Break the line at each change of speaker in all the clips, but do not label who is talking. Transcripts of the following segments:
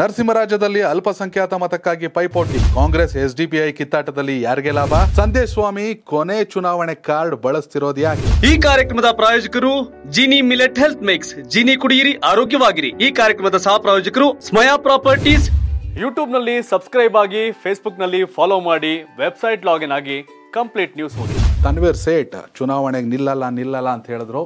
ನರಸಿಂಹರಾಜದಲ್ಲಿ ಅಲ್ಪಸಂಖ್ಯಾತ ಮತಕ್ಕಾಗಿ ಪೈಪೋಟಿ ಕಾಂಗ್ರೆಸ್ ಎಸ್ಡಿಪಿಐ ಕಿತ್ತಾಟದಲ್ಲಿ ಯಾರಿಗೆ ಲಾಭ ಸಂದೇಶ್ ಸ್ವಾಮಿ ಕೊನೆ ಚುನಾವಣೆ ಕಾರ್ಡ್ ಬಳಸ್ತಿರೋದು ಯಾಕೆ
ಈ ಕಾರ್ಯಕ್ರಮದ ಪ್ರಾಯೋಜಕರು Jini millet health mix Jini ಕುಡಿಯಿರಿ ಆರೋಗ್ಯವಾಗಿರಿ ಈ ಕಾರ್ಯಕ್ರಮದ ಸಹ ಪ್ರಾಯೋಜಕರು ಸ್ಮಯಾ ಪ್ರಾಪರ್ಟೀಸ್ ಯೂಟ್ಯೂಬ್ ನಲ್ಲಿ ಸಬ್ಸ್ಕ್ರೈಬ್ ಆಗಿ ಫೇಸ್ಬುಕ್ ನಲ್ಲಿ ಫಾಲೋ ಮಾಡಿ ವೆಬ್ಸೈಟ್ ಲಾಗಿನ್ ಆಗಿ ಕಂಪ್ಲೀಟ್ ನ್ಯೂಸ್ ಓದಿ
ತನ್ವೀರ್ ಸೇಟ್ ಚುನಾವಣೆಗೆ ನಿಲ್ಲಲ್ಲ ನಿಲ್ಲಲ್ಲ ಅಂತ ಹೇಳಿದ್ರು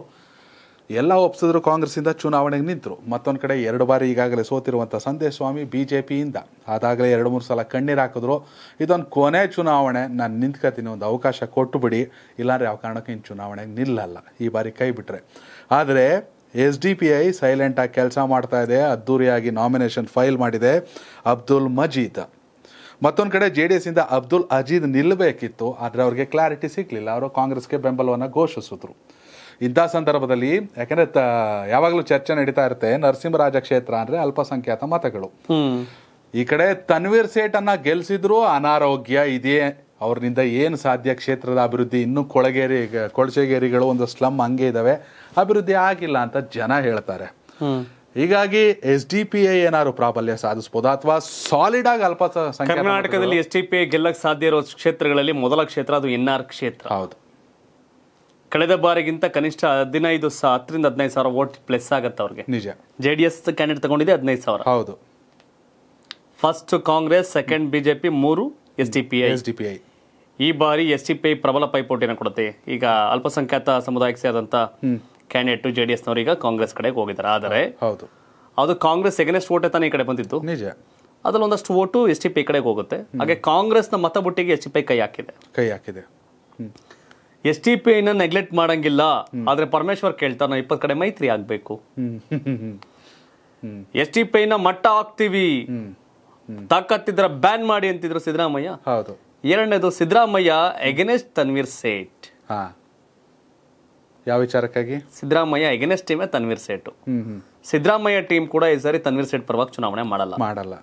ಎಲ್ಲ ಒಪ್ಸಿದ್ರು ಕಾಂಗ್ರೆಸ್ಸಿಂದ ಚುನಾವಣೆಗೆ ನಿಂತರು ಮತ್ತೊಂದು ಕಡೆ ಎರಡು ಬಾರಿ ಈಗಾಗಲೇ ಸೋತಿರುವಂಥ ಸಂದೇಶ ಸ್ವಾಮಿ ಬಿ ಜೆ ಪಿಯಿಂದ ಅದಾಗಲೇ ಎರಡು ಮೂರು ಸಲ ಕಣ್ಣೀರು ಹಾಕಿದ್ರು ಇದೊಂದು ಕೊನೆ ಚುನಾವಣೆ ನಾನು ನಿಂತ್ಕತೀನಿ ಒಂದು ಅವಕಾಶ ಕೊಟ್ಟುಬಿಡಿ ಇಲ್ಲಾಂದ್ರೆ ಯಾವ ಕಾರಣಕ್ಕೆ ಇನ್ನು ಚುನಾವಣೆಗೆ ನಿಲ್ಲಲ್ಲ ಈ ಬಾರಿ ಕೈ ಬಿಟ್ಟರೆ ಆದರೆ ಎಸ್ ಡಿ ಪಿ ಐ ಸೈಲೆಂಟಾಗಿ ಕೆಲಸ ಮಾಡ್ತಾ ಇದೆ ಅದ್ದೂರಿಯಾಗಿ ನಾಮಿನೇಷನ್ ಫೈಲ್ ಮಾಡಿದೆ ಅಬ್ದುಲ್ ಮಜೀದ್ ಮತ್ತೊಂದು ಕಡೆ ಜೆ ಡಿ ಇಂದ ಅಬ್ದುಲ್ ಅಜೀದ್ ನಿಲ್ಲಬೇಕಿತ್ತು ಆದರೆ ಅವ್ರಿಗೆ ಕ್ಲಾರಿಟಿ ಸಿಗ್ಲಿಲ್ಲ ಅವರು ಕಾಂಗ್ರೆಸ್ಗೆ ಬೆಂಬಲವನ್ನು ಘೋಷಿಸಿದ್ರು ಇಂಥ ಸಂದರ್ಭದಲ್ಲಿ ಯಾಕಂದ್ರೆ ಯಾವಾಗಲೂ ಚರ್ಚೆ ನಡೀತಾ ಇರುತ್ತೆ ನರಸಿಂಹರಾಜ ಕ್ಷೇತ್ರ ಅಂದ್ರೆ ಅಲ್ಪಸಂಖ್ಯಾತ ಮತಗಳು ಈ ಕಡೆ ತನ್ವೀರ್ ಸೇಟ್ ಅನ್ನ ಗೆಲ್ಸಿದ್ರು ಅನಾರೋಗ್ಯ ಇದೇ ಅವ್ರನಿಂದ ಏನು ಸಾಧ್ಯ ಕ್ಷೇತ್ರದ ಅಭಿವೃದ್ಧಿ ಇನ್ನೂ ಕೊಳಗೇರಿ ಕೊಳಚೆಗೇರಿಗಳು ಒಂದು ಸ್ಲಮ್ ಹಂಗೆ ಇದಾವೆ ಅಭಿವೃದ್ಧಿ ಆಗಿಲ್ಲ ಅಂತ ಜನ ಹೇಳ್ತಾರೆ ಹೀಗಾಗಿ ಎಸ್ ಡಿ ಪಿ ಐ ಏನಾದ್ರು ಪ್ರಾಬಲ್ಯ ಸಾಧಿಸಬಹುದು ಅಥವಾ ಸಾಲಿಡ್ ಆಗಿ ಅಲ್ಪ ಕರ್ನಾಟಕದಲ್ಲಿ
ಎಸ್ ಡಿ ಪಿ ಐ ಗೆಲ್ಲಕ್ಕೆ ಸಾಧ್ಯ ಇರೋ ಕ್ಷೇತ್ರಗಳಲ್ಲಿ ಮೊದಲ ಕ್ಷೇತ್ರ ಅದು ಎನ್ ಆರ್ ಕ್ಷೇತ್ರ ಹೌದು ಕಳೆದ ಬಾರಿಗಿಂತ ಕನಿಷ್ಠ ಹದಿನೈದು ಹತ್ತರಿಂದ ಹದಿನೈದು ಸಾವಿರ ವೋಟ್ ಪ್ಲಸ್ ಆಗುತ್ತೆ ಅವ್ರಿಗೆ ನಿಜ ಜೆ ಡಿ ಎಸ್ ಕ್ಯಾಂಡಿಡೇಟ್ ತಗೊಂಡಿದೆ ಹದಿನೈದು ಸಾವಿರ ಹೌದು ಫಸ್ಟ್ ಕಾಂಗ್ರೆಸ್ ಸೆಕೆಂಡ್ ಬಿಜೆಪಿ ಮೂರು S D P I S D P I ಈ ಬಾರಿ ಎಸ್ ಡಿ ಪಿ ಐ ಪ್ರಬಲ ಪೈಪೋಟಿನ ಕೊಡುತ್ತೆ ಈಗ ಅಲ್ಪಸಂಖ್ಯಾತ ಸಮುದಾಯಕ್ಕೆ ಸೇರಿದಂತ ಕ್ಯಾಂಡಿಡೇಟ್ ಜೆ ಡಿ ಈಗ ಕಾಂಗ್ರೆಸ್ ಕಡೆಗೆ ಹೋಗಿದ್ದಾರೆ ಆದರೆ ಹೌದು ಅದು ಕಾಂಗ್ರೆಸ್ ಎಗನೆಸ್ಟ್ ವೋಟೇ ತಾನೇ ಈ ಕಡೆ ಬಂದಿತ್ತು ನಿಜ ಅದ್ರಲ್ಲಿ ಒಂದಷ್ಟು ವೋಟು ಎಸ್ ಡಿ ಪಿ ಕಡೆಗೆ ಹೋಗುತ್ತೆ ಹಾಗೆ ಕಾಂಗ್ರೆಸ್ನ ಮತಬುಟ್ಟಿಗೆ ಎಸ್ ಡಿ ಪಿ ಕೈ ಹಾಕಿದೆ ಕೈ ಹಾಕಿದೆ ಎಸ್ ಟಿ ಪಿ ಐನ ನೆಗ್ಲೆಕ್ಟ್ ಮಾಡಂಗಿಲ್ಲ ಆದ್ರೆ ಪರಮೇಶ್ವರ್ ಕೇಳ್ತಾನ ಇಪ್ಪತ್ ಕಡೆ ಮೈತ್ರಿ ಆಗ್ಬೇಕು ಎಸ್ ಟಿ ಪಿ ಐನ ಮಟ್ಟ ಹಾಕ್ತಿವಿ ತಾಕತ್ತಿದ್ರ ಬ್ಯಾನ್ ಮಾಡಿ ಅಂತಿದ್ರು ಸಿದ್ದರಾಮಯ್ಯ ಹೌದು ಎರಡನೇದು ಸಿದ್ದರಾಮಯ್ಯ ಎಗೇನೆಸ್ಟ್ ತನ್ವೀರ್ ಸೇಠ್
ಯಾವ ವಿಚಾರಕ್ಕಾಗಿ
ಸಿದ್ದರಾಮಯ್ಯ ಎಗೇನೆಸ್ಟ್ ಟೀಮೇ ತನ್ವೀರ್ ಸೇಟ್ ಸಿದ್ದರಾಮಯ್ಯ ಟೀಮ್ ಕೂಡ ಈ ಸಾರಿ ತನ್ವೀರ್ ಸೇಟ್ ಪರವಾಗಿ ಚುನಾವಣೆ ಮಾಡಲ್ಲ ಮಾಡಲ್ಲ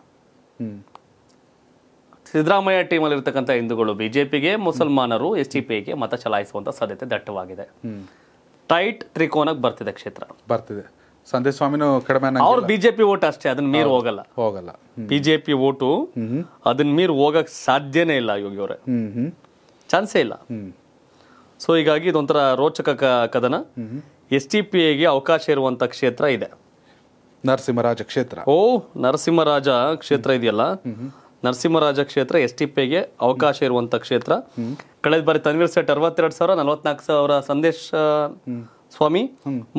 ಸಿದ್ದರಾಮಯ್ಯ ಟೀಮಲ್ಲಿ ಇರ್ತಕ್ಕಂಥ ಹಿಂದೂಗಳು ಬಿಜೆಪಿಗೆ ಮುಸಲ್ಮಾನರು ಎಸ್ ಟಿ ಪಿಗೆ ಮತ ಚಲಾಯಿಸುವಂಥ ಸಾಧ್ಯತೆ ದಟ್ಟವಾಗಿದೆ ಟೈಟ್ ತ್ರಿಕೋನಕ್ಕೆ ಬರ್ತಿದೆ ಕ್ಷೇತ್ರ
ಬರ್ತಿದೆ ಸಂದೇಶ ಸ್ವಾಮಿನೂ ಕಡಿಮೆ ಅವ್ರು
ಬಿಜೆಪಿ ಓಟ್ ಅಷ್ಟೇ ಅದನ್ನ ಮೀರ್ ಹೋಗಲ್ಲ ಹೋಗಲ್ಲ ಬಿಜೆಪಿ ಓಟು ಅದನ್ನ ಮೀರ್ ಹೋಗಕ್ ಸಾಧ್ಯನೇ ಇಲ್ಲ ಯೋಗಿ ಚಾನ್ಸೇ ಇಲ್ಲ ಸೊ ಹೀಗಾಗಿ ಇದೊಂಥರ ರೋಚಕ ಕದನ ಎಸ್ ಟಿ ಪಿ ಎಗೆ ಅವಕಾಶ ಇರುವಂತ ಕ್ಷೇತ್ರ ಇದೆ
ನರಸಿಂಹರಾಜ ಕ್ಷೇತ್ರ
ಓ ನರಸಿಂಹರಾಜ ಕ್ಷೇತ್ರ ಇದೆಯಲ್ಲ ನರಸಿಂಹರಾಜ ಕ್ಷೇತ್ರ ಎಸ್ ಟಿ ಪಿಗೆ ಅವಕಾಶ ಇರುವಂತ ಕ್ಷೇತ್ರ ಕಳೆದ ಬಾರಿ ತನ್ವೀರ್ ಸೇಟ್ ಅರವತ್ತೆರಡು ಸಾವಿರ ನಲವತ್ನಾಲ್ಕು ಸಾವಿರ ಸಂದೇಶ ಸ್ವಾಮಿ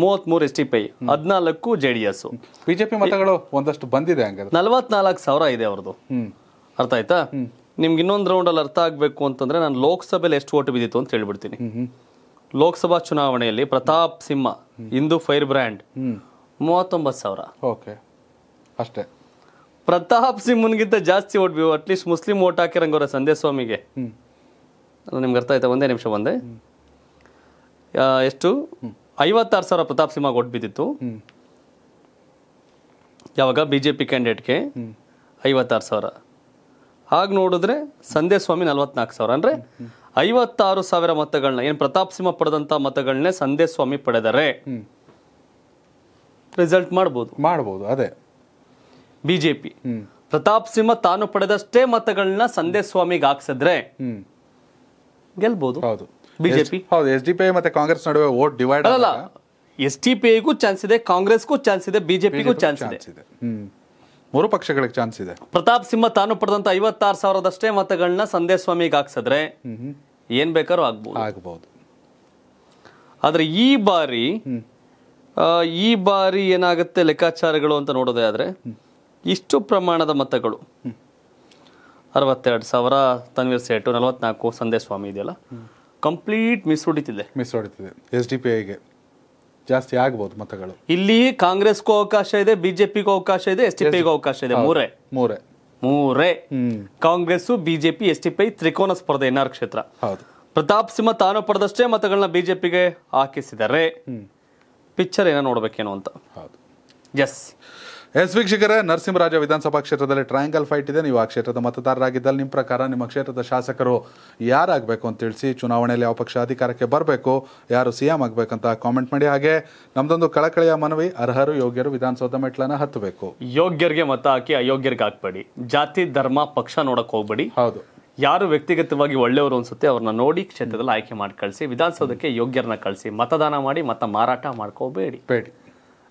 ಮೂವತ್ ಮೂರು ಎಸ್ ಟಿ ಪಿ ಹದಿನಾಲ್ಕು ಜೆ ಡಿ ಎಸ್ ಬಿಜೆಪಿ ಮತಗಳು ಒಂದಷ್ಟು ಬಂದಿದೆ ಹಂಗಾದ್ರೆ ನಲವತ್ನಾಲ್ಕು ಸಾವಿರ ಇದೆ ಅವ್ರದ್ದು ಅರ್ಥ ಆಯ್ತಾ ನಿಮ್ಗೆ ಇನ್ನೊಂದು ರೌಂಡ್ ಅಲ್ಲಿ ಅರ್ಥ ಆಗ್ಬೇಕು ಅಂತಂದ್ರೆ ನಾನು ಲೋಕಸಭೆಯಲ್ಲಿ ಎಷ್ಟು ಓಟು ಬಿದ್ದಿತ್ತು ಅಂತ ಹೇಳ್ಬಿಡ್ತೀನಿ ಲೋಕಸಭಾ ಚುನಾವಣೆಯಲ್ಲಿ ಪ್ರತಾಪ್ ಸಿಂಹ ಹಿಂದೂ ಫೈರ್ ಬ್ರ್ಯಾಂಡ್ ಮೂವತ್ತೊಂಬತ್ತು ಸಾವಿರ ಓಕೆ ಅಷ್ಟೇ ಪ್ರತಾಪ್ ಸಿಂಹನ್ಗಿಂತ ಜಾಸ್ತಿ ಓಟ್ ಅಟ್ಲೀಸ್ಟ್ ಮುಸ್ಲಿಂ ಓಟ್ ಹಾಕಿರಂಗವ್ರೆ ಸಂದೇ ಸ್ವಾಮಿಗೆ ಅದು ನಿಮ್ಗೆ ಅರ್ಥ ಆಯ್ತಾ ಒಂದೇ ನಿಮಿಷ ಒಂದೇ ಎಷ್ಟು ಐವತ್ತಾರು ಸಾವಿರ ಪ್ರತಾಪ್ ಸಿಂಹಗೆ ಓಟ್ ಬಿದ್ದಿತ್ತು ಯಾವಾಗ ಬಿ ಜೆ ಪಿ ಕ್ಯಾಂಡಿಡೇಟ್ಗೆ ಐವತ್ತಾರು ಸಾವಿರ ಹಾಗೆ ನೋಡಿದ್ರೆ ಸಂದೇ ಸ್ವಾಮಿ ನಲ್ವತ್ನಾಲ್ಕು ಸಾವಿರ ಅಂದರೆ ಐವತ್ತಾರು ಸಾವಿರ ಮತಗಳನ್ನ ಏನು ಪ್ರತಾಪ್ ಸಿಂಹ ಪಡೆದಂಥ ಮತಗಳನ್ನೇ ಸಂದೇ ಸ್ವಾಮಿ ಪಡೆದರೆ ರಿಸಲ್ಟ್ ಮಾಡ್ಬೋದು ಮಾಡ್ಬೋದು ಅದೇ ಬಿಜೆಪಿ ಪ್ರತಾಪ್ ಸಿಂಹ ತಾನು ಪಡೆದಷ್ಟೇ ಮತಗಳನ್ನ ಸಂದೇ ಸ್ವಾಮಿಗೆ ಹಾಕ್ಸಿದ್ರೆ ಗೆಲ್ಬಹುದು ಹೌದು ಬಿಜೆಪಿ ಹೌದು ಎಸ್ ಡಿ ಪಿ ಮತ್ತೆ ಕಾಂಗ್ರೆಸ್ ನಡುವೆ ವೋಟ್ ಡಿವೈಡ್ ಅಲ್ಲ ಎಸ್ ಡಿ ಪಿಗೂ ಚಾನ್ಸ್ ಇದೆ ಕಾಂಗ್ರೆಸ್ಗೂ ಚಾನ್ಸ್ ಇದೆ ಬಿಜೆಪಿಗೂ ಚಾನ್ಸ್ ಇದೆ ಮೂರು
ಪಕ್ಷಗಳಿಗೆ ಚಾನ್ಸ್ ಇದೆ
ಪ್ರತಾಪ್ ಸಿಂಹ ತಾನು ಪಡೆದಂತ ಐವತ್ತಾರು ಸಾವಿರದಷ್ಟೇ ಮತಗಳನ್ನ ಸಂದೇ ಸ್ವಾಮಿಗೆ ಹಾಕ್ಸಿದ್ರೆ ಏನ್ ಬೇಕಾದ್ರೂ ಆಗ್ಬಹುದು ಆಗಬಹುದು ಆದ್ರೆ ಈ ಬಾರಿ ಈ ಬಾರಿ ಏನಾಗುತ್ತೆ ಲೆಕ್ಕಾಚಾರಗಳು ಅಂತ ನೋಡೋದೇ ಆದ್ರೆ ಇಷ್ಟು ಪ್ರಮಾಣದ ಮತಗಳು ಅರವತ್ತೆರಡು ಸಾವಿರ ತನ್ವೀರ್ ಸೇಟು ನಲವತ್ನಾಲ್ಕು ಸಂದೇ ಸ್ವಾಮಿ ಇದೆಯಲ್ಲ ಕಂಪ್ಲೀಟ್ ಮಿಸ್ ಹೊಡಿತಿದೆ ಮಿಸ್ ಹೊಡಿತಿದೆ ಎಸ್ ಡಿ ಪಿ ಐಗೆ ಜಾಸ್ತಿ ಆಗ್ಬೋದು ಮತಗಳು ಇಲ್ಲಿ ಕಾಂಗ್ರೆಸ್ಗೂ ಅವಕಾಶ ಇದೆ ಬಿಜೆಪಿಗೂ ಅವಕಾಶ ಇದೆ ಎಸ್ ಟಿ ಪಿಗೂ ಅವಕಾಶ ಇದೆ ಮೂರೇ ಮೂರೇ ಮೂರೇ Congress BJP S D P ತ್ರಿಕೋನ ಸ್ಪರ್ಧೆ ಎನ್ಆರ್ ಕ್ಷೇತ್ರ ಹೌದು ಪ್ರತಾಪ್ ಸಿಂಹ ತಾನು ಪಡೆದಷ್ಟೇ ಮತಗಳನ್ನ ಬಿಜೆಪಿಗೆ ಹಾಕಿಸಿದರೆ ಪಿಕ್ಚರ್ ಏನೋ ನೋಡ್ಬೇಕೇನೋ ಅಂತ ಹೌದು ಎಸ್ ಎಸ್ ವೀಕ್ಷಕರೇ ನರಸಿಂಹರಾಜ ವಿಧಾನಸಭಾ
ಕ್ಷೇತ್ರದಲ್ಲಿ ಟ್ರಯಾಂಗಲ್ ಫೈಟ್ ಇದೆ ನೀವು ಆ ಕ್ಷೇತ್ರದ ಮತದಾರರಾಗಿದ್ದಲ್ಲಿ ನಿಮ್ಮ ಪ್ರಕಾರ ನಿಮ್ಮ ಕ್ಷೇತ್ರದ ಶಾಸಕರು ಯಾರಾಗಬೇಕು ಅಂತ ತಿಳಿಸಿ ಚುನಾವಣೆಯಲ್ಲಿ ಯಾವ ಪಕ್ಷ ಅಧಿಕಾರಕ್ಕೆ ಬರಬೇಕು ಯಾರು ಸಿ ಎಂ ಆಗಬೇಕಂತ ಕಾಮೆಂಟ್ ಮಾಡಿ ಹಾಗೆ ನಮ್ದೊಂದು ಕಳಕಳಿಯ ಮನವಿ ಅರ್ಹರು ಯೋಗ್ಯರು ವಿಧಾನಸೌಧ ಮೆಟ್ಲನ್ನ ಹತ್ತಬೇಕು
ಯೋಗ್ಯರಿಗೆ ಮತ ಹಾಕಿ ಅಯೋಗ್ಯರಿಗೆ ಹಾಕ್ಬೇಡಿ ಜಾತಿ ಧರ್ಮ ಪಕ್ಷ ನೋಡಕ್ಕೆ ಹೋಗ್ಬೇಡಿ ಹೌದು ಯಾರು ವ್ಯಕ್ತಿಗತವಾಗಿ ಒಳ್ಳೆಯವರು ಅನ್ಸುತ್ತೆ ಅವ್ರನ್ನ ನೋಡಿ ಕ್ಷೇತ್ರದಲ್ಲಿ ಆಯ್ಕೆ ಮಾಡಿ ಕಳಿಸಿ ವಿಧಾನಸೌಧಕ್ಕೆ ಯೋಗ್ಯರನ್ನ ಕಳಿಸಿ ಮತದಾನ ಮಾಡಿ ಮತ ಮಾರಾಟ ಮಾಡ್ಕೋಬೇಡಿ ಬೇಡಿ